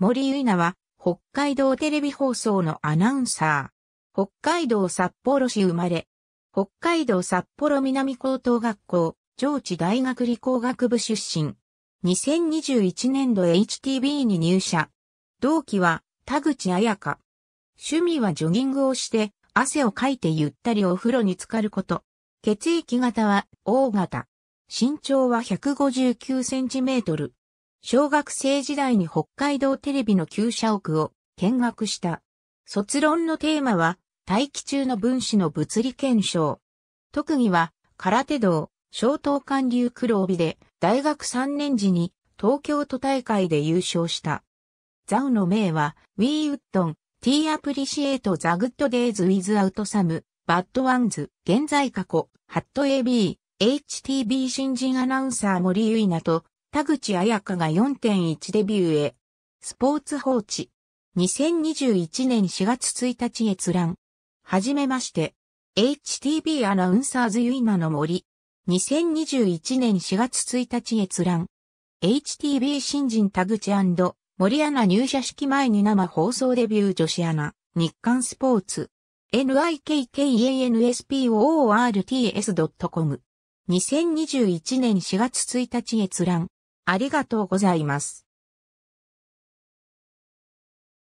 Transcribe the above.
森ゆいなは、北海道テレビ放送のアナウンサー。北海道札幌市生まれ。北海道札幌南高等学校、上智大学理工学部出身。2021年度 HTB に入社。同期は、田口彩香。趣味はジョギングをして、汗をかいてゆったりお風呂に浸かること。血液型は、O 型。身長は159センチメートル。小学生時代に北海道テレビの旧社屋を見学した。卒論のテーマは、大気中の分子の物理検証。特技は、空手道、小東管流黒帯で、大学3年時に東京都大会で優勝した。ザウの名は、ウィーウッドン、ティーアプリシエイトザグッドデイズウィズアウトサム、バッドワンズ、現在過去、ハット AB、HTB 新人アナウンサー森ゆいなと、田口彩香が4.1デビューへ。スポーツ報知。2021年4月1日閲覧。はじめまして。HTB アナウンサーズユイナの森。2021年4月1日閲覧。HTB 新人田口森アナ入社式前に生放送デビュー女子アナ。日刊スポーツ。nikkanspoorts.com。2021年4月1日閲覧。ありがとうございます。